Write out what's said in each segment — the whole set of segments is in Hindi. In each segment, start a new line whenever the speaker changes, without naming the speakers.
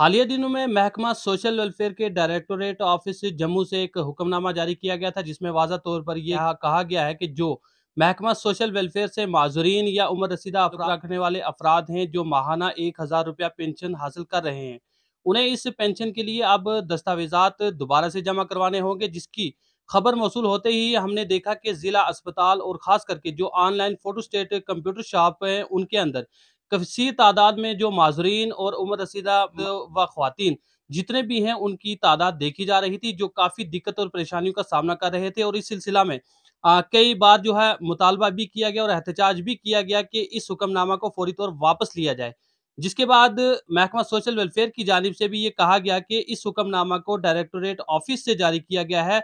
हालिया दिनों में महकमा सोशल वेलफेयर के डायरेक्टोरेट ऑफिस जम्मू से एक हुक्मनामा जारी किया गया था जिसमें वाजा तौर पर यह कहा गया है कि जो महकमा सोशल वेलफेयर से माजुरीन या उम्र रसीदा रखने वाले अफराद हैं जो माहाना एक हज़ार रुपया पेंशन हासिल कर रहे हैं उन्हें इस पेंशन के लिए अब दस्तावेजात दोबारा से जमा करवाने होंगे जिसकी खबर मौसू होते ही हमने देखा कि ज़िला अस्पताल और ख़ास करके जो online photostat computer shop है उनके अंदर कसी तादाद में जो माजरीन और उम्र रसीदा व खातन जितने भी हैं उनकी तादाद देखी जा रही थी जो काफ़ी दिक्कत और परेशानियों का सामना कर रहे थे और इस सिलसिला में आ, कई बार जो है मुतालबा भी किया गया और एहतजाज भी किया गया कि इस हुक्मनामा को फौरी तौर वापस लिया जाए जिसके बाद महकमा सोशल वेलफेयर की जानब से भी ये कहा गया कि इस हुक्मनामा को डायरेक्टोरेट ऑफिस से जारी किया गया है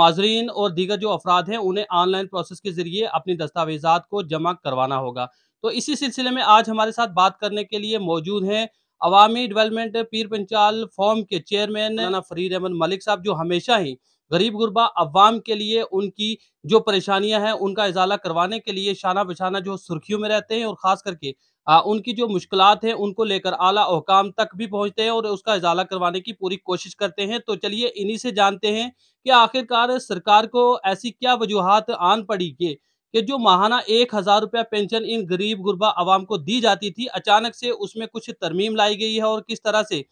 माजरीन और दीगर जो अफराद हैं उन्हें ऑनलाइन प्रोसेस के जरिए अपनी दस्तावेजात को जमा करवाना होगा तो इसी सिलसिले में आज हमारे साथ बात करने के लिए मौजूद हैं अवामी डेवलपमेंट पीर पंचाल फॉर्म के चेयरमैन राना फरीद अहमद मलिक साहब जो हमेशा ही गरीब गुरबा अवाम के लिए उनकी जो परेशानियां हैं उनका इजाला करवाने के लिए शाना बशाना जो सुर्खियों में रहते हैं और ख़ास करके आ, उनकी जो मुश्किल हैं उनको लेकर आला अहकाम तक भी पहुंचते हैं और उसका इजाला करवाने की पूरी कोशिश करते हैं तो चलिए इन्हीं से जानते हैं कि आखिरकार सरकार को ऐसी क्या वजूहत आन पड़ी कि कि जो माहाना एक हज़ार रुपया पेंशन इन गरीब गुरबा आवाम को दी जाती थी अचानक से उसमें कुछ तरमीम लाई गई है और किस तरह से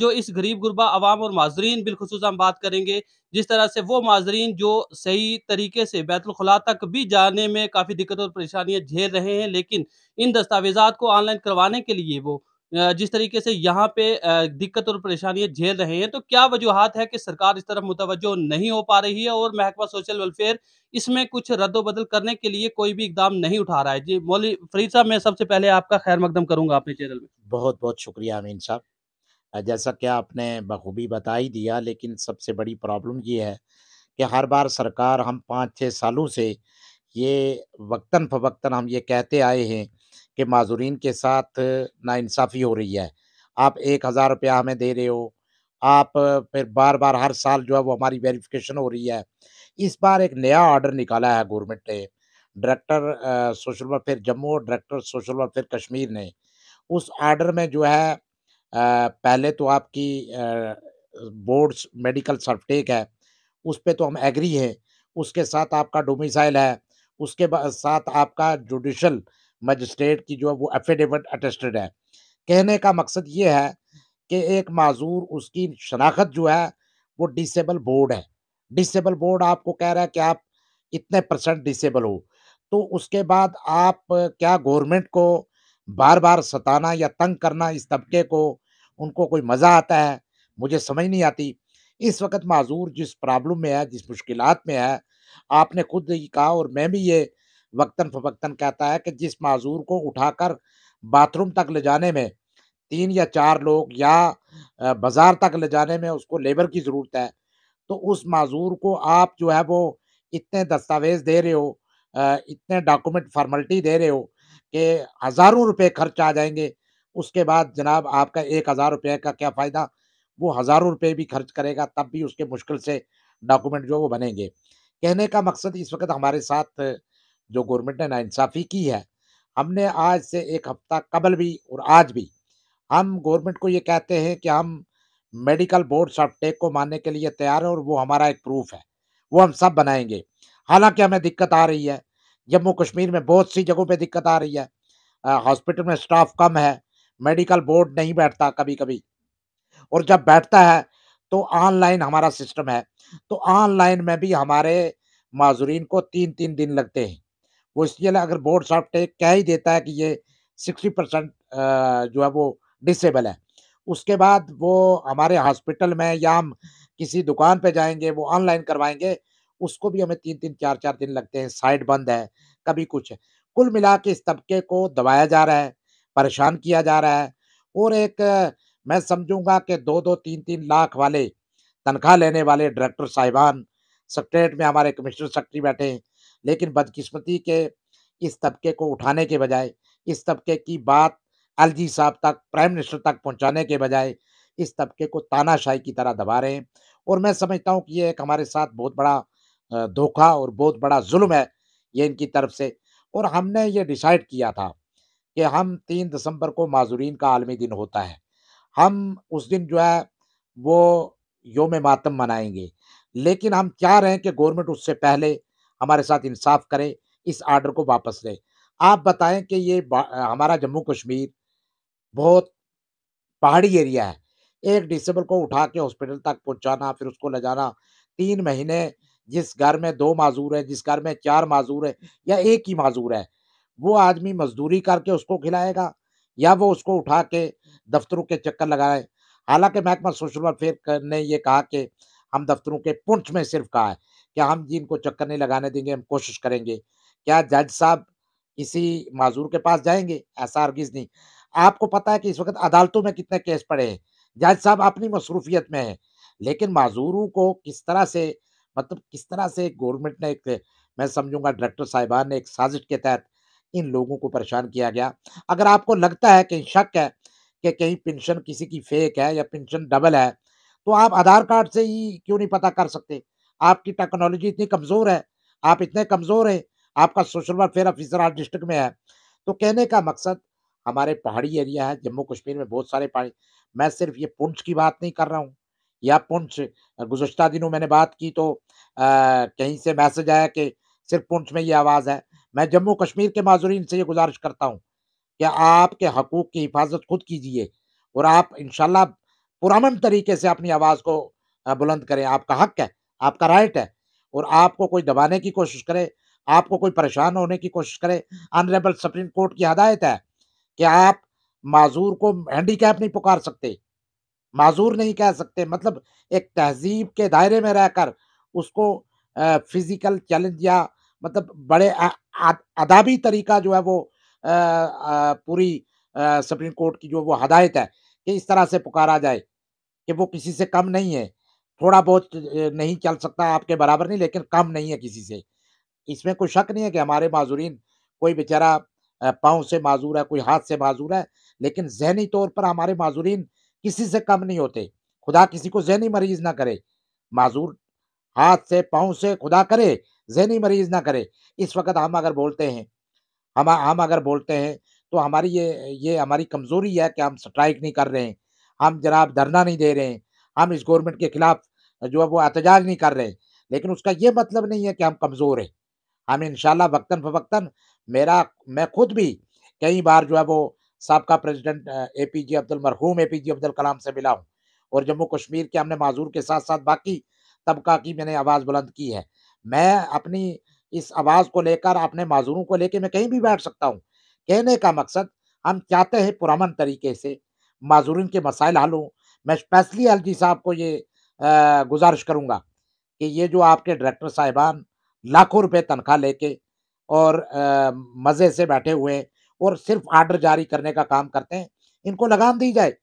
जो इस गरीब गुरबा आवाम और माजरीन बिलखसूस हम बात करेंगे जिस तरह से वो माजरीन जो सही तरीके से बैतुलखला तक भी जाने में काफ़ी दिक्कत और परेशानियाँ झेल रहे हैं लेकिन इन दस्तावेजात को ऑनलाइन करवाने के लिए वो जिस तरीके से यहाँ पे दिक्कत और परेशानियां झेल रहे हैं तो क्या वजूहत है कि सरकार इस तरफ मुतवजो नहीं हो पा रही है और महकमा सोशल वेलफेयर इसमें कुछ बदल करने के लिए कोई भी इकदाम नहीं उठा रहा है जी मौली फरीद साहब मैं सबसे पहले आपका खैर मकदम करूंगा अपने चैनल में
बहुत बहुत शुक्रिया अमीन साहब जैसा कि आपने बखूबी बता ही दिया लेकिन सबसे बड़ी प्रॉब्लम ये है कि हर बार सरकार हम पाँच छः सालों से ये वक्ता फ़वक्ता हम ये कहते आए हैं कि माजूरीन के साथ नाानसाफ़ी हो रही है आप एक हज़ार रुपया हमें दे रहे हो आप फिर बार बार हर साल जो है वो हमारी वेरिफिकेशन हो रही है इस बार एक नया ऑर्डर निकाला है गवर्नमेंट ने डायरेक्टर सोशल वेलफेयर जम्मू और डायरेक्टर सोशल वेलफेयर कश्मीर ने उस आर्डर में जो है आ, पहले तो आपकी बोर्ड्स मेडिकल सर्फटेक है उस पर तो हम एग्री हैं उसके साथ आपका डोमिसाइल है उसके साथ आपका जुडिशल मजिस्ट्रेट की जो है वो एफिडेविट अटेस्टेड है कहने का मकसद ये है कि एक माजूर उसकी शनाख्त जो है वो डिसेबल बोर्ड है डिसेबल बोर्ड आपको कह रहा है कि आप इतने परसेंट डिसेबल हो तो उसके बाद आप क्या गवर्नमेंट को बार बार सताना या तंग करना इस तबके को उनको कोई मज़ा आता है मुझे समझ नहीं आती इस वक्त माजूर जिस प्रॉब्लम में है जिस मुश्किल में है आपने खुद ही कहा और मैं भी ये वक्ता फवक्ता कहता है कि जिस माजूर को उठाकर बाथरूम तक ले जाने में तीन या चार लोग या बाज़ार तक ले जाने में उसको लेबर की ज़रूरत है तो उस माजूर को आप जो है वो इतने दस्तावेज़ दे रहे हो इतने डॉक्यूमेंट फॉर्मेलिटी दे रहे हो कि हज़ारों रुपए खर्च आ जाएंगे उसके बाद जनाब आपका एक हज़ार रुपये का क्या फ़ायदा वो हज़ारों रुपये भी खर्च करेगा तब भी उसके मुश्किल से डॉक्यूमेंट जो वो बनेंगे कहने का मकसद इस वक्त हमारे साथ जो गवर्नमेंट ने नाइंसाफ़ी की है हमने आज से एक हफ्ता कबल भी और आज भी हम गवर्नमेंट को ये कहते हैं कि हम मेडिकल बोर्ड टेक को मानने के लिए तैयार है और वो हमारा एक प्रूफ है वो हम सब बनाएंगे हालांकि हमें दिक्कत आ रही है जम्मू कश्मीर में बहुत सी जगहों पे दिक्कत आ रही है हॉस्पिटल में स्टाफ कम है मेडिकल बोर्ड नहीं बैठता कभी कभी और जब बैठता है तो ऑनलाइन हमारा सिस्टम है तो ऑनलाइन में भी हमारे माजरीन को तीन तीन दिन लगते हैं वो इसलिए अगर बोर्ड टेक कह ही देता है कि ये सिक्सटी परसेंट जो है वो डिसेबल है उसके बाद वो हमारे हॉस्पिटल में या हम किसी दुकान पे जाएंगे वो ऑनलाइन करवाएंगे उसको भी हमें तीन तीन चार चार दिन लगते हैं साइड बंद है कभी कुछ है कुल मिला के इस तबके को दबाया जा रहा है परेशान किया जा रहा है और एक मैं समझूंगा कि दो दो तीन तीन लाख वाले तनख्वाह लेने वाले डायरेक्टर साहिबान सेक्रेट में हमारे कमिश्नर सेक्रेटरी बैठे हैं लेकिन बदकिस्मती के इस तबके को उठाने के बजाय इस तबके की बात अलजी साहब तक प्राइम मिनिस्टर तक पहुंचाने के बजाय इस तबके को तानाशाही की तरह दबा रहे हैं और मैं समझता हूं कि ये एक हमारे साथ बहुत बड़ा धोखा और बहुत बड़ा जुल्म है ये इनकी तरफ से और हमने ये डिसाइड किया था कि हम तीन दिसंबर को माजूरीन का आलमी दिन होता है हम उस दिन जो है वो योम मातम मनाएंगे लेकिन हम चाह रहे हैं कि गवर्नमेंट उससे पहले हमारे साथ इंसाफ करें इस आर्डर को वापस लें आप बताएं कि ये हमारा जम्मू कश्मीर बहुत पहाड़ी एरिया है एक डिसेबल को उठा के हॉस्पिटल तक पहुंचाना फिर उसको ले जाना तीन महीने जिस घर में दो माजूर है जिस घर में चार माजूर है या एक ही माजूर है वो आदमी मजदूरी करके उसको खिलाएगा या वो उसको उठा के दफ्तरों के चक्कर लगाए हालांकि महकमा सोशल वेलफेयर ने ये कहा कि हम दफ्तरों के पुंछ में सिर्फ कहा है क्या हम जी इनको चक्कर नहीं लगाने देंगे हम कोशिश करेंगे क्या जज साहब किसी माजूर के पास जाएंगे ऐसा अर्गिज नहीं आपको पता है कि इस वक्त अदालतों में कितने केस पड़े हैं जज साहब अपनी मसरूफियत में है लेकिन माजूरों को किस तरह से मतलब किस तरह से गवर्नमेंट ने एक मैं समझूंगा डायरेक्टर साहिबान ने एक साजिश के तहत इन लोगों को परेशान किया गया अगर आपको लगता है कहीं शक है कि कहीं पेंशन किसी की फेक है या पेंशन डबल है तो आप आधार कार्ड से ही क्यों नहीं पता कर सकते आपकी टेक्नोलॉजी इतनी कमज़ोर है आप इतने कमज़ोर हैं आपका सोशल वेलफेयर ऑफिसर आज डिस्ट्रिक्ट में है तो कहने का मकसद हमारे पहाड़ी एरिया है जम्मू कश्मीर में बहुत सारे पहाड़ी मैं सिर्फ ये पुंछ की बात नहीं कर रहा हूँ या पुंछ गुजशत दिनों मैंने बात की तो आ, कहीं से मैसेज आया कि सिर्फ पुंछ में ये आवाज़ है मैं जम्मू कश्मीर के माजूरीन से ये गुजारिश करता हूँ कि आपके हकूक़ की हिफाजत खुद कीजिए और आप इन पुरान तरीके से अपनी आवाज़ को बुलंद करें आपका हक है आपका राइट है और आपको कोई दबाने की कोशिश करे आपको कोई परेशान होने की कोशिश करे ऑनरेबल सुप्रीम कोर्ट की हदायत है कि आप माजूर को हैंडीकैप नहीं पुकार सकते माजूर नहीं कह सकते मतलब एक तहजीब के दायरे में रहकर उसको फिज़िकल चैलेंज या मतलब बड़े अदाबी तरीका जो है वो आ, आ, पूरी सुप्रीम कोर्ट की जो वो हदायत है कि इस तरह से पुकारा जाए कि वो किसी से कम नहीं है थोड़ा बहुत नहीं चल सकता आपके बराबर नहीं लेकिन कम नहीं है किसी से इसमें कोई शक नहीं है कि हमारे माजूरीन कोई बेचारा पाँव से माजूर है कोई हाथ से माजूर है लेकिन जहनी तौर पर हमारे माजूरीन किसी से कम नहीं होते खुदा किसी को जहनी मरीज ना करे माजूर हाथ से पाँव से खुदा करे जहनी मरीज ना करे इस वक्त हम अगर बोलते हैं हम हम अगर बोलते हैं तो हमारी ये ये हमारी कमज़ोरी है कि हम स्ट्राइक नहीं कर रहे हैं हम जनाब धरना नहीं दे रहे हैं हम इस गवर्नमेंट के खिलाफ जो है वो एहतजाज नहीं कर रहे लेकिन उसका ये मतलब नहीं है कि हम कमज़ोर हैं हम इन वक्ता फ़वक्ता मेरा मैं खुद भी कई बार जो है वो सबका president A P J Abdul मरहूम ए पी जे अब्दुल कलाम से मिला हूँ और जम्मू कश्मीर के हमने माजूर के साथ साथ बाकी तबका की मैंने आवाज़ बुलंद की है मैं अपनी इस आवाज़ को लेकर अपने माजूरों को लेकर मैं कहीं भी बैठ सकता हूँ कहने का मकसद हम चाहते हैं पुरमन तरीके से माजूरन के मसाइल हल हों मैं स्पेशली एल जी साहब को ये गुजारिश करूंगा कि ये जो आपके डायरेक्टर साहिबान लाखों रुपए तनख्वाह लेके और मज़े से बैठे हुए और सिर्फ आर्डर जारी करने का काम करते हैं इनको लगाम दी जाए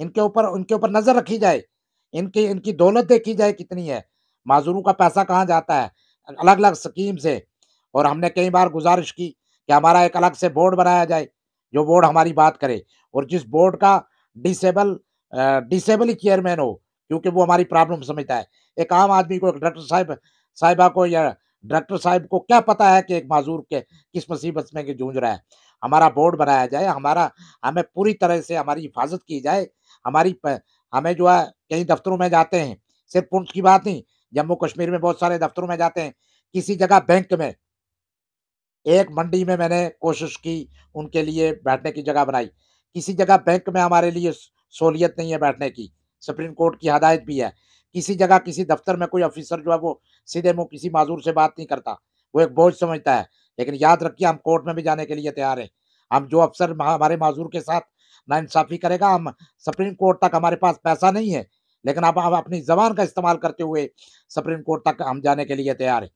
इनके ऊपर उनके ऊपर नज़र रखी जाए इनकी इनकी दौलत देखी जाए कितनी है माजूरों का पैसा कहाँ जाता है अलग अलग स्कीम से और हमने कई बार गुजारिश की कि हमारा एक अलग से बोर्ड बनाया जाए जो बोर्ड हमारी बात करे और जिस बोर्ड का डिसेबल डिसेबल चेयरमैन हो क्योंकि वो हमारी प्रॉब्लम समझता है एक आम आदमी को एक डॉक्टर साहब साहिबा को या डॉक्टर साहब को क्या पता है कि एक माजूर के किस मुसीबत में जूझ रहा है हमारा बोर्ड बनाया जाए हमारा हमें पूरी तरह से हमारी हिफाजत की जाए हमारी हमें जो है कई दफ्तरों में जाते हैं सिर्फ पुंछ की बात नहीं जम्मू कश्मीर में बहुत सारे दफ्तरों में जाते हैं किसी जगह बैंक में एक मंडी में मैंने कोशिश की उनके लिए बैठने की जगह बनाई किसी जगह बैंक में हमारे लिए सहूलियत नहीं है बैठने की सुप्रीम कोर्ट की हदायत भी है किसी जगह किसी दफ्तर में कोई ऑफिसर जो है वो सीधे मुँह किसी माजूर से बात नहीं करता वो एक बोझ समझता है लेकिन याद रखिए हम कोर्ट में भी जाने के लिए तैयार हैं हम जो अफसर हमारे माजूर के साथ नाइंसाफ़ी करेगा हम सुप्रीम कोर्ट तक हमारे पास पैसा नहीं है लेकिन आप, आप अपनी ज़बान का इस्तेमाल करते हुए सुप्रीम कोर्ट तक हम जाने के लिए तैयार हैं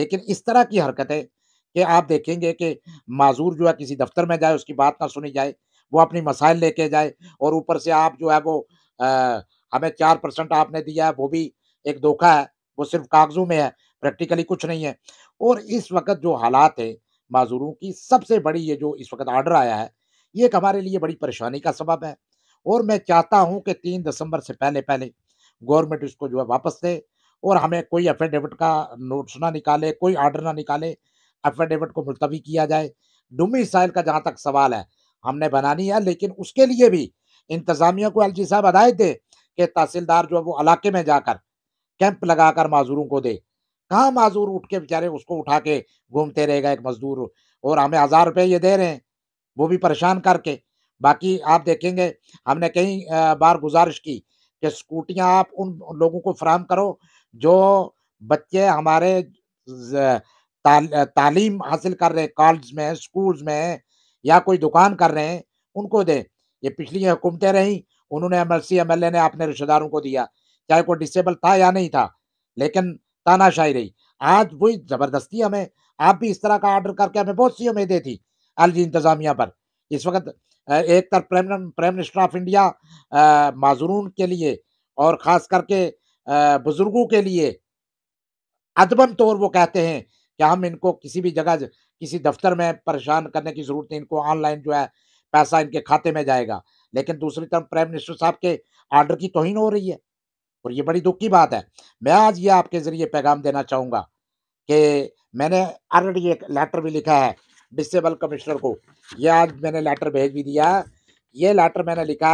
लेकिन इस तरह की हरकतें कि आप देखेंगे कि माजूर जो है किसी दफ्तर में जाए उसकी बात ना सुनी जाए वो अपनी मसाइल लेके जाए और ऊपर से आप जो है वो हमें चार परसेंट आपने दिया है वो भी एक धोखा है वो सिर्फ कागजों में है प्रैक्टिकली कुछ नहीं है और इस वक्त जो हालात है माजूरों की सबसे बड़ी ये जो इस वक्त आर्डर आया है ये एक हमारे लिए बड़ी परेशानी का सबब है और मैं चाहता हूँ कि तीन दिसंबर से पहले पहले गवर्नमेंट इसको जो है वापस दे और हमें कोई एफिडेविट का नोट्स ना निकाले कोई आर्डर ना निकाले एफिडेविट को मुलतवी किया जाए डुमी साइल का जहाँ तक सवाल है हमने बनानी है लेकिन उसके लिए भी इंतज़ामिया को एलजी साहब हदायत दे कि तहसीलदार जो है वो इलाके में जाकर कैंप लगा कर माजूरों को दे कहाँ माजूर उठ के बेचारे उसको उठा के घूमते रहेगा एक मजदूर और हमें हज़ार रुपये ये दे रहे हैं वो भी परेशान करके बाकी आप देखेंगे हमने कई बार गुजारिश की कि स्कूटियाँ आप उन लोगों को फ्राहम करो जो बच्चे हमारे ताल, तालीम हासिल कर रहे हैं कॉलेज में स्कूल्स में या कोई दुकान कर रहे हैं उनको दें ये पिछली हुकूमतें रहीं उन्होंने एल ए ने अपने रिश्तेदारों को दिया चाहे कोई डिसेबल था या नहीं था लेकिन तानाशाही रही आज वही ज़बरदस्ती हमें आप भी इस तरह का ऑर्डर करके हमें बहुत सी उम्मीदें थी अलजी इंतज़ामिया पर इस वक्त एक तरफ prime prime minister of India माजरून के लिए और ख़ास करके बुज़ुर्गों के लिए अदबन तौर वो कहते हैं कि हम इनको किसी भी जगह किसी दफ्तर में परेशान करने की ज़रूरत नहीं इनको ऑनलाइन जो है पैसा इनके खाते में जाएगा लेकिन दूसरी तरफ प्राइम मिनिस्टर साहब के आर्डर की तोहिन हो रही है और ये बड़ी दुख की बात है मैं आज ये आपके ज़रिए पैगाम देना चाहूँगा कि मैंने ऑलरेडी एक लेटर भी लिखा है डिसेबल कमिश्नर को यह आज मैंने लेटर भेज भी दिया ये लेटर मैंने लिखा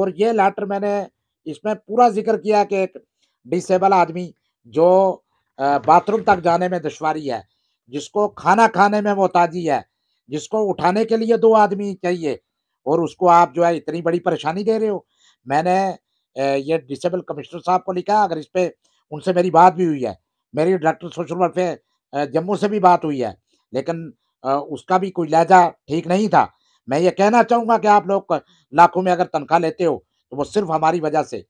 और ये लेटर मैंने इसमें पूरा जिक्र किया कि एक डिसेबल आदमी जो बाथरूम तक जाने में दुशारी है जिसको खाना खाने में मोहताजी है जिसको उठाने के लिए दो आदमी चाहिए और उसको आप जो है इतनी बड़ी परेशानी दे रहे हो मैंने ये डिसेबल कमिश्नर साहब को लिखा अगर इस पर उनसे मेरी बात भी हुई है मेरी डायरेक्टर सोशल वेलफेयर जम्मू से भी बात हुई है लेकिन उसका भी कोई लहजा ठीक नहीं था मैं ये कहना चाहूँगा कि आप लोग लाखों में अगर तनख्वाह लेते हो तो वो सिर्फ हमारी वजह से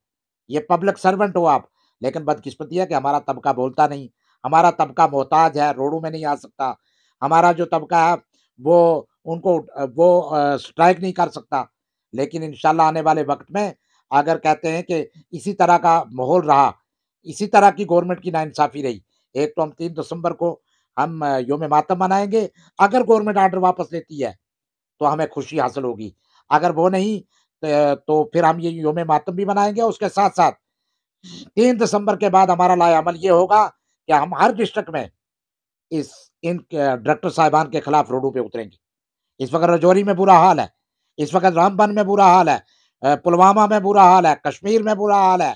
ये पब्लिक सर्वेंट हो आप लेकिन बदकिस्मती है कि हमारा तबका बोलता नहीं हमारा तबका मोहताज है रोडों में नहीं आ सकता हमारा जो तबका है वो उनको वो स्ट्राइक नहीं कर सकता लेकिन इन आने वाले वक्त में अगर कहते हैं कि इसी तरह का माहौल रहा इसी तरह की गवर्नमेंट की नाइंसाफ़ी रही एक तो हम तीन दिसंबर को हम योम मातम मनाएंगे अगर गवर्नमेंट आर्डर वापस लेती है तो हमें खुशी हासिल होगी अगर वो नहीं तो फिर हम ये योम मातम भी मनाएंगे उसके साथ साथ तीन दिसंबर के बाद हमारा लाया अमल ये होगा कि हम हर डिस्ट्रिक्ट में इस इन डॉक्टर साहिबान के खिलाफ रोडों पे उतरेंगे इस वक्त रजौरी में बुरा हाल है इस वक्त रामबन में बुरा हाल है पुलवामा में बुरा हाल है कश्मीर में बुरा हाल है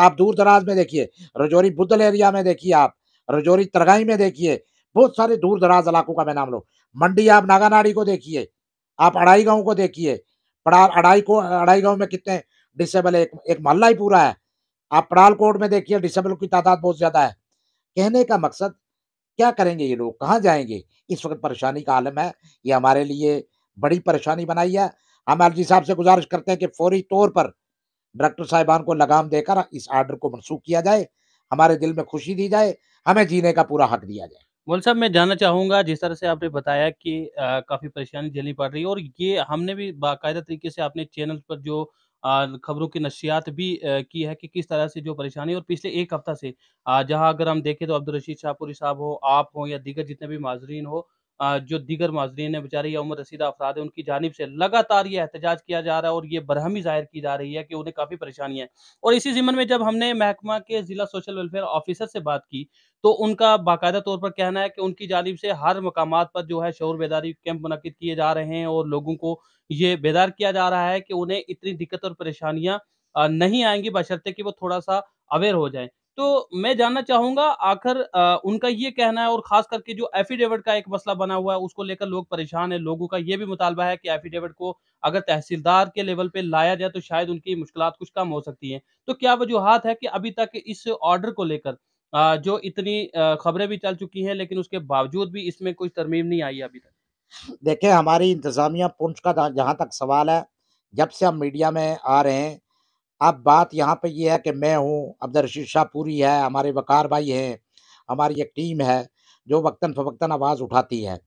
आप दूर दराज में देखिए रजौरी बुद्धल एरिया में देखिए आप रजौरी तरगाई में देखिए बहुत सारे दूर दराज इलाकों का मैं नाम लो मंडी आप नागानाड़ी को देखिए आप अढ़ाई गाँव को देखिए पड़ाल अड़ाई को अड़ाई गाँव में कितने डिसेबल एक एक मोहल्ला ही पूरा है आप पड़ाल कोट में देखिए डिसेबल की तादाद बहुत ज़्यादा है कहने का मकसद क्या करेंगे ये लोग कहाँ जाएंगे इस वक्त परेशानी का आलम है ये हमारे लिए बड़ी परेशानी बनाई है हम एल साहब से गुजारिश करते हैं कि फौरी तौर पर डॉक्टर साहिबान को लगाम देकर इस आर्डर को मनसूख किया जाए हमारे दिल में खुशी दी जाए हमें जीने का पूरा हक दिया जाए
मोल साहब मैं जानना चाहूँगा जिस तरह से आपने बताया कि काफ़ी परेशानी झेलनी पड़ रही है और ये हमने भी बाकायदा तरीके से आपने चैनल पर जो खबरों की नशियात भी की है कि किस तरह से जो परेशानी और पिछले एक हफ्ता से जहां अगर हम देखें तो अब्दुल रशीद शाहपुरी साहब हो आप हो या दीगर जितने भी माजरीन हो जो दीगर माजरीन है बेचारे या उम्र रसीदा अफराद है उनकी जानब से लगातार ये एहतजाज किया जा रहा है और ये बरहमी जाहिर की जा रही है कि उन्हें काफ़ी परेशानी है और इसी जिम्मन में जब हमने महकमा के ज़िला सोशल वेलफेयर ऑफिसर से बात की तो उनका बाकायदा तौर पर कहना है कि उनकी जानब से हर मकाम पर जो है शोर बेदारी कैंप मनद किए जा रहे हैं और लोगों को ये बेदार किया जा रहा है कि उन्हें इतनी दिक्कत और परेशानियाँ नहीं आएंगी बशर्ते कि वो थोड़ा सा अवेयर हो जाए तो मैं जानना चाहूंगा आखिर उनका ये कहना है और खास करके जो एफिडेविट का एक मसला बना हुआ है उसको लेकर लोग परेशान है लोगों का ये भी मुतालबा है कि एफिडेविट को अगर तहसीलदार के लेवल पे लाया जाए तो शायद उनकी मुश्किल कुछ कम हो सकती है तो क्या वजूहत है कि अभी तक इस ऑर्डर को लेकर जो इतनी खबरें भी चल चुकी हैं लेकिन उसके बावजूद भी इसमें कोई तरमीम नहीं आई अभी तक
देखें हमारी इंतज़ामिया पुंछ का जहाँ तक सवाल है जब से हम मीडिया में आ रहे हैं अब बात यहाँ पे ये है कि मैं हूँ शाह पूरी है हमारे वकार भाई हैं हमारी एक टीम है जो वक्ता फ़वक्ता आवाज़ उठाती है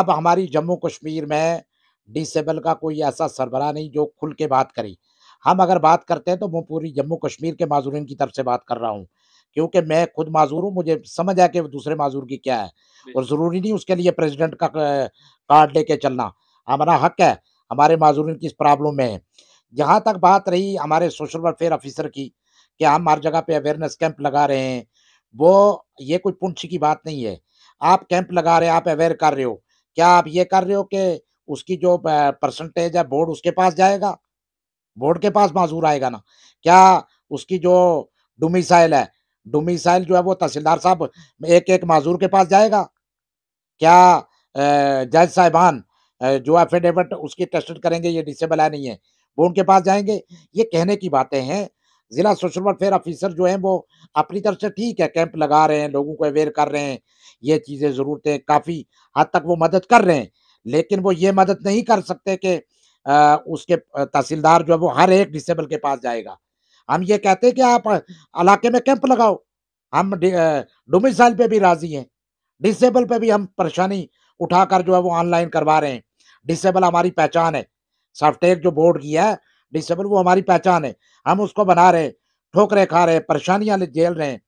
अब हमारी जम्मू कश्मीर में डिसेबल का कोई ऐसा सरबरा नहीं जो खुल के बात करे हम अगर बात करते हैं तो मैं पूरी जम्मू कश्मीर के माजूरीन की तरफ से बात कर रहा हूँ क्योंकि मैं खुद माजूर हूँ मुझे समझ आया कि दूसरे माजूर की क्या है और ज़रूरी नहीं उसके लिए प्रेसिडेंट का कार्ड लेके चलना हमारा हक है हमारे माजूरीन इस प्रॉब्लम में है जहाँ तक बात रही हमारे सोशल वेलफेयर ऑफिसर की कि हम हर जगह पे अवेयरनेस कैंप लगा रहे हैं वो ये कोई पुंछ की बात नहीं है आप कैंप लगा रहे हैं आप अवेयर कर रहे हो क्या आप ये कर रहे हो कि उसकी जो परसेंटेज है बोर्ड उसके पास जाएगा बोर्ड के पास माजूर आएगा ना क्या उसकी जो डोमिसाइल है डोमिसाइल जो है वो तहसीलदार साहब एक एक माजूर के पास जाएगा क्या जज साहिबान जो एफिडेविट उसकी टेस्ट करेंगे ये डिसेबल है नहीं है वो उनके पास जाएंगे ये कहने की बातें हैं जिला सोशल वेलफेयर ऑफिसर जो हैं वो अपनी तरफ से ठीक है कैंप लगा रहे हैं लोगों को अवेयर कर रहे हैं ये चीज़ें ज़रूरतें काफ़ी हद तक वो मदद कर रहे हैं लेकिन वो ये मदद नहीं कर सकते कि उसके तहसीलदार जो है वो हर एक डिसेबल के पास जाएगा हम ये कहते हैं कि आप इलाके में कैंप लगाओ हम डोमिसाइल पे भी राजी हैं डिसेबल पे भी हम परेशानी उठाकर जो है वो ऑनलाइन करवा रहे हैं डिसेबल हमारी पहचान है सॉफ्टवेयर जो बोर्ड किया है डिसेबल वो हमारी पहचान है हम उसको बना रहे ठोकरे खा रहे परेशानियां झेल रहे हैं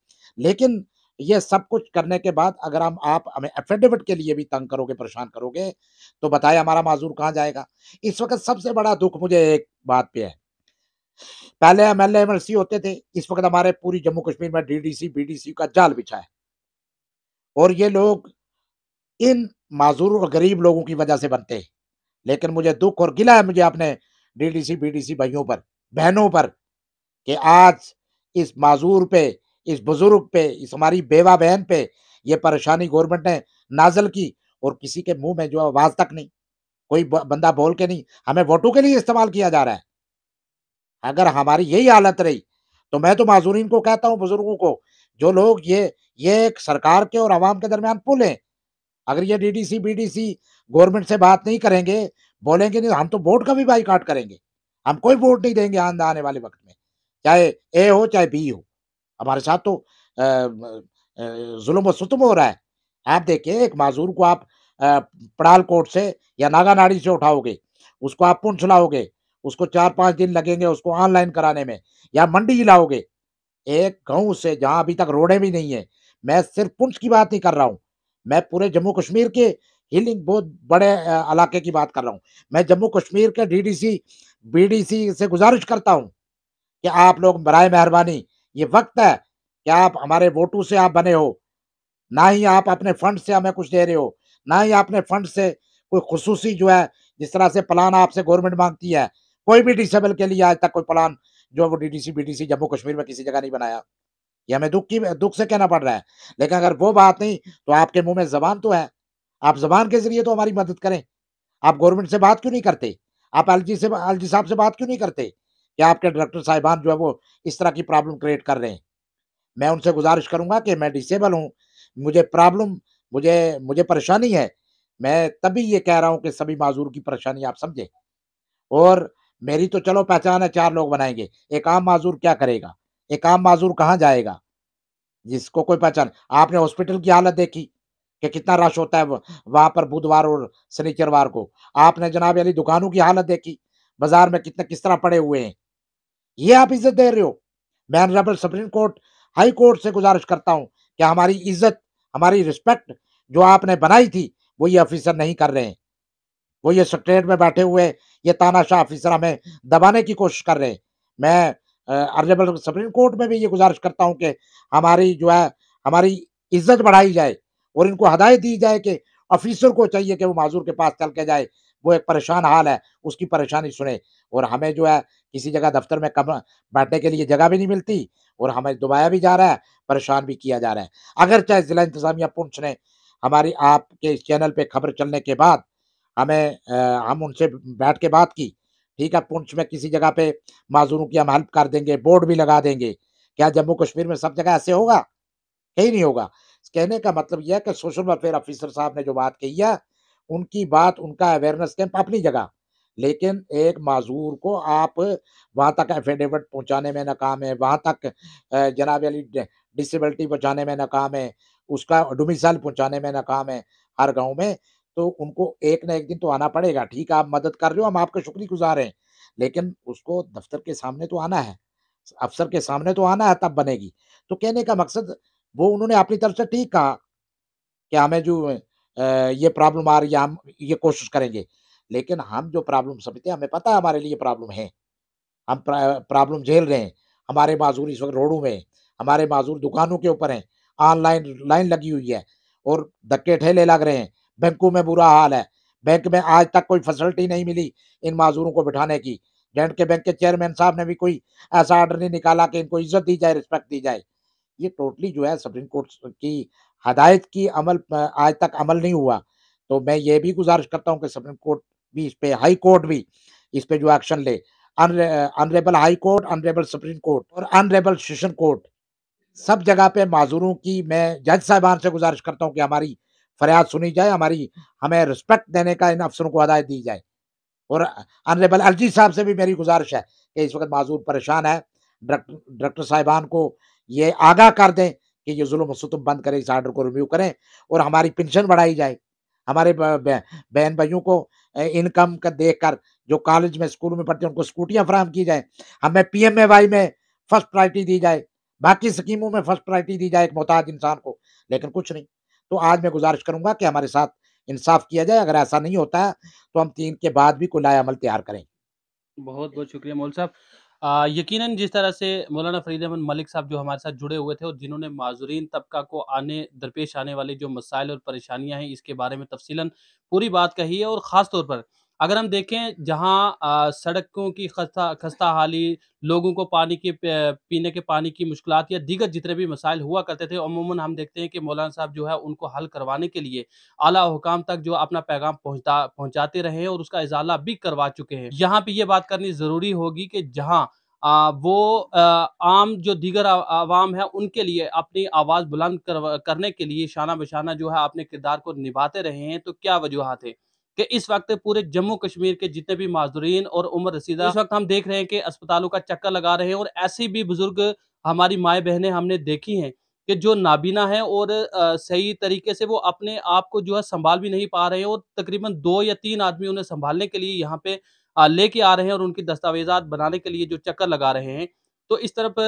लेकिन ये सब कुछ करने के बाद अगर हम आप हमें एफिडेविट के लिए भी तंग करोगे परेशान करोगे तो बताए हमारा माजूर कहाँ जाएगा इस वक्त सबसे बड़ा दुख मुझे एक बात पे है पहले एम एल एमएलसी होते थे इस वक्त हमारे पूरी जम्मू कश्मीर में डीडीसी बीडीसी का जाल बिछा है और ये लोग इन माजूर और गरीब लोगों की वजह से बनते हैं लेकिन मुझे दुख और गिला है मुझे अपने डीडीसी बीडीसी भाइयों पर बहनों पर कि आज इस माजूर पे इस बुजुर्ग पे इस हमारी बेवा बहन पे ये परेशानी गवर्नमेंट ने नाजल की और किसी के मुंह में जो आवाज तक नहीं कोई बंदा बोल के नहीं हमें वोटों के लिए इस्तेमाल किया जा रहा है अगर हमारी यही हालत रही तो मैं तो माजूरीन को कहता हूँ बुजुर्गों को जो लोग ये ये एक सरकार के और आवाम के दरमियान पुल है अगर ये डीडीसी बीडीसी गवर्नमेंट से बात नहीं करेंगे बोलेंगे नहीं हम तो वोट का भी बाईकाट करेंगे हम कोई वोट नहीं देंगे आने वाले वक्त में चाहे ए हो चाहे बी हो हमारे साथ तो जुल्म व सुतम हो रहा है आप देखिए एक माजूर को आप पड़ाल कोर्ट से या नागानाड़ी से उठाओगे उसको आप पुंछ लाओगे उसको चार पाँच दिन लगेंगे उसको ऑनलाइन कराने में या मंडी लाओगे एक गाँव से जहाँ अभी तक रोडें भी नहीं है मैं सिर्फ पुंछ की बात नहीं कर रहा हूँ मैं पूरे जम्मू कश्मीर के हिलिंग बहुत बड़े इलाके की बात कर रहा हूँ मैं जम्मू कश्मीर के डीडीसी बीडीसी से गुजारिश करता हूँ कि आप लोग बरए मेहरबानी ये वक्त है कि आप हमारे वोटों से आप बने हो ना ही आप अपने फंड से हमें कुछ दे रहे हो ना ही अपने फंड से कोई खसूसी जो है जिस तरह से प्लान आपसे गवर्नमेंट मांगती है कोई भी डिसेबल के लिए आज तक कोई प्लान जो वो डीडीसी बीडीसी जम्मू कश्मीर में किसी जगह नहीं बनाया ये हमें दुख की दुख से कहना पड़ रहा है लेकिन अगर वो बात नहीं तो आपके मुंह में जबान तो है आप जबान के जरिए तो हमारी मदद करें आप गवर्नमेंट से बात क्यों नहीं करते आप एल से एल साहब से बात क्यों नहीं करते कि आपके डॉक्टर साहिबान जो है वो इस तरह की प्रॉब्लम क्रिएट कर रहे हैं मैं उनसे गुजारिश करूंगा कि मैं डिसेबल हूं मुझे प्रॉब्लम मुझे मुझे परेशानी है मैं तभी ये कह रहा हूं कि सभी माजूर की परेशानी आप समझें और मेरी तो चलो पहचान है चार लोग बनाएंगे एक आम माजूर क्या करेगा एक आम माजूर कहाँ जाएगा जिसको कोई पहचान आपने हॉस्पिटल की हालत देखी कि कितना रश होता है वहां पर बुधवार और शनिचरवार को आपने जनाब अली दुकानों की हालत देखी बाजार में कितने किस तरह पड़े हुए हैं ये आप इज्जत दे रहे हो मैं honourable supreme court high court से गुजारिश करता हूँ कि हमारी इज्जत हमारी रिस्पेक्ट जो आपने बनाई थी वो ये ऑफिसर नहीं कर रहे हैं वो ये सेक्रेट में बैठे हुए ये तानाशाह ऑफिसर हमें दबाने की कोशिश कर रहे हैं मैं ऑनरेबल सुप्रीम कोर्ट में भी ये गुजारिश करता हूँ कि हमारी जो है हमारी इज्जत बढ़ाई जाए और इनको हदायत दी जाए कि ऑफिसर को चाहिए कि वो माजूर के पास चल के जाए वो एक परेशान हाल है उसकी परेशानी सुने और हमें जो है किसी जगह दफ्तर में कम बैठने के लिए जगह भी नहीं मिलती और हमें दुबाया भी जा रहा है परेशान भी किया जा रहा है अगर चाहे ज़िला इंतज़ामिया पुंछ ने हमारी आपके इस चैनल पर खबर चलने के बाद हमें आ, हम उनसे बैठ के बात की ठीक है पुंछ में किसी जगह पे माजूरों की हम हेल्प कर देंगे बोर्ड भी लगा देंगे क्या जम्मू कश्मीर में सब जगह ऐसे होगा कहीं नहीं होगा तो कहने का मतलब यह है कि सोशल वेलफेयर ऑफिसर साहब ने जो बात कही है उनकी बात उनका अवेयरनेस कैंप अपनी जगह लेकिन एक माजूर को आप वहाँ तक एफिडेविट पहुँचाने में नाकाम है वहाँ तक जनाब अली डिसबलिटी पहुँचाने में नाकाम है उसका डोमिसाइल पहुँचाने में नाकाम है हर गाँव में तो उनको एक ना एक दिन तो आना पड़ेगा ठीक है आप मदद कर रहे हो हम आपका शुक्रिया गुजार हैं लेकिन उसको दफ्तर के सामने तो आना है अफसर के सामने तो आना है तब बनेगी तो कहने का मकसद वो उन्होंने अपनी तरफ से ठीक कहा कि हमें जो ये प्रॉब्लम आ रही है हम ये कोशिश करेंगे लेकिन हम जो प्रॉब्लम समझते हैं हमें पता है हमारे लिए प्रॉब्लम है हम प्रॉब्लम झेल रहे हैं हमारे माजूर इस वक्त रोडों में हमारे माजूर दुकानों के ऊपर हैं ऑनलाइन लाइन लगी हुई है और धक्के ठेले लग रहे हैं बैंकों में बुरा हाल है बैंक में आज तक कोई फैसिलिटी नहीं मिली इन माजूरों को बिठाने की जैंड के बैंक के चेयरमैन साहब ने भी कोई ऐसा आर्डर नहीं निकाला कि इनको इज्जत दी जाए रिस्पेक्ट दी जाए ये टोटली जो है सुप्रीम कोर्ट की हदायत की अमल आज तक अमल नहीं हुआ तो मैं ये भी गुजारिश करता हूँ कि सुप्रीम कोर्ट भी इस पर हाई कोर्ट भी इस पर जो एक्शन ले honourable high court honourable supreme court और अनरेबल सेशन कोर्ट सब जगह पे माजूरों की मैं जज साहबान से गुजारिश करता हूँ कि हमारी फरियाद सुनी जाए हमारी हमें रिस्पेक्ट देने का इन अफसरों को हदायत दी जाए और अनरेबल अलजी साहब से भी मेरी गुजारिश है कि इस वक्त माजूर परेशान है डॉक्टर साहिबान को ये आगाह कर दें कि ये जुल्म वसतुम बंद करें इस आर्डर को रिव्यू करें और हमारी पेंशन बढ़ाई जाए हमारे बहन भाइयों को इनकम का देख कर जो कॉलेज में स्कूल में पढ़ते हैं उनको स्कूटियाँ फराम की जाए हमें पी एम ए वाई में फर्स्ट प्रायरिटी दी जाए बाकी स्कीमों में फर्स्ट प्रायरिटी दी जाए एक मोहताज इंसान को लेकिन कुछ नहीं तो आज मैं गुजारिश करूँगा कि हमारे साथ इंसाफ किया जाए अगर ऐसा नहीं होता है तो हम तीन के बाद भी कोई लाया अमल तैयार करें
बहुत बहुत शुक्रिया मोल साहब यकीनन जिस तरह से मौलाना फरीद अहमद मलिक साहब जो हमारे साथ जुड़े हुए थे और जिन्होंने माजूरीन तबका को आने दरपेश आने वाले जो मसाइल और परेशानियां हैं इसके बारे में तफसीला पूरी बात कही है और ख़ास तौर पर अगर हम देखें जहां सड़कों की खस्ता खस्ता हाली लोगों को पानी के पीने के पानी की मुश्किल या दीगर जितने भी मसाइल हुआ करते थे अमूमन हम देखते हैं कि मौलाना साहब जो है उनको हल करवाने के लिए आला हुकाम तक जो अपना पैगाम पहुंचता पहुंचाते रहे हैं और उसका इजाला भी करवा चुके हैं यहाँ पे ये बात करनी ज़रूरी होगी कि जहाँ आ, वो आ, आम जो दीगर आवाम है उनके लिए अपनी आवाज़ बुलंद कर, करने के लिए शाना बशाना जो है अपने किरदार को निभाते रहे हैं तो क्या वजूहत है कि इस वक्त पूरे जम्मू कश्मीर के जितने भी माजुरीन और उम्र रसीदा इस वक्त हम देख रहे हैं कि अस्पतालों का चक्कर लगा रहे हैं और ऐसी भी बुजुर्ग हमारी माए बहनें हमने देखी हैं कि जो नाबीना है और सही तरीके से वो अपने आप को जो है संभाल भी नहीं पा रहे हैं और तकरीबन दो या तीन आदमी उन्हें संभालने के लिए यहाँ पे लेके आ रहे हैं और उनकी दस्तावेजात बनाने के लिए जो चक्कर लगा रहे हैं तो इस तरफ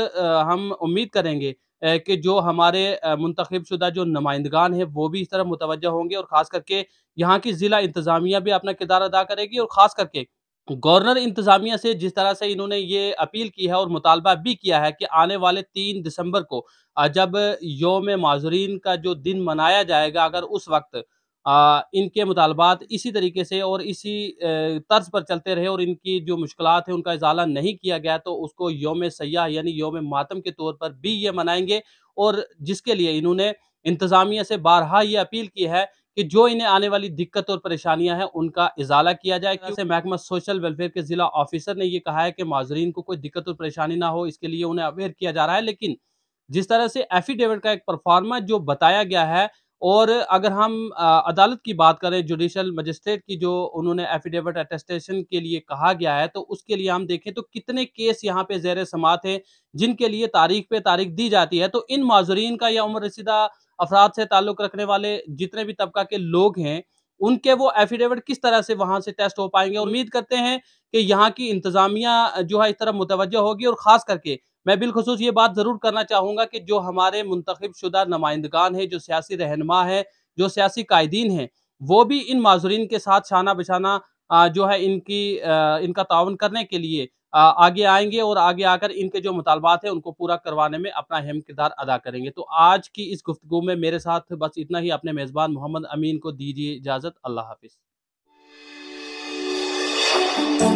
हम उम्मीद करेंगे कि जो हमारे मुंतखब शुदा जो नुमाइंदगान हैं वो भी इस तरह मुतवजह होंगे और ख़ास करके यहाँ की ज़िला इंतज़ामिया भी अपना किरदार अदा करेगी और ख़ास करके गवर्नर इंतज़ामिया से जिस तरह से इन्होंने ये अपील की है और मुतालबा भी किया है कि आने वाले तीन दिसंबर को जब योम माजरीन का जो दिन मनाया जाएगा अगर उस वक्त आ, इनके मुतालबात इसी तरीके से और इसी तर्ज पर चलते रहे और इनकी जो मुश्किल है उनका इजाला नहीं किया गया तो उसको योम सयाह यानी योम मातम के तौर पर भी ये मनाएंगे और जिसके लिए इन्होंने इंतज़ामिया से बारहा ये अपील की है कि जो इन्हें आने वाली दिक्कत और परेशानियां हैं उनका इजाला किया जाए कैसे महकमा सोशल वेलफेयर के ज़िला ऑफिसर ने यह कहा है कि माजरीन को कोई दिक्कत और परेशानी ना हो इसके लिए उन्हें अवेयर किया जा रहा है लेकिन जिस तरह से एफिडेविट का एक परफॉर्मेंस जो बताया गया है और अगर हम अदालत की बात करें जुडिशल मजिस्ट्रेट की जो उन्होंने एफिडेविट अटेस्टेशन के लिए कहा गया है तो उसके लिए हम देखें तो कितने केस यहाँ पे जैर समात हैं जिनके लिए तारीख पे तारीख दी जाती है तो इन माजरीन का या उम्र रसीदा अफराद से ताल्लुक़ रखने वाले जितने भी तबका के लोग हैं उनके वो एफिडेविट किस तरह से वहाँ से टेस्ट हो पाएंगे उम्मीद करते हैं कि यहाँ की इंतज़ामिया जो है इस तरह मुतवजह होगी और ख़ास करके मैं बिलखसूस ये बात ज़रूर करना चाहूँगा कि जो हमारे मुंतखब शुदा नुमाइंदगान हैं जो सियासी रहनमा हैं जो सियासी कायदीन है वो भी इन माजरीन के साथ शाना बशाना जो है इनकी इनका ताउन करने के लिए आगे आएंगे और आगे आकर इनके जो मुतालबात हैं उनको पूरा करवाने में अपना अहम किरदार अदा करेंगे तो आज की इस गुफ्तु में मेरे साथ बस इतना ही अपने मेज़बान मोहम्मद अमीन को दीजिए इजाज़त अल्लाह हाफिज़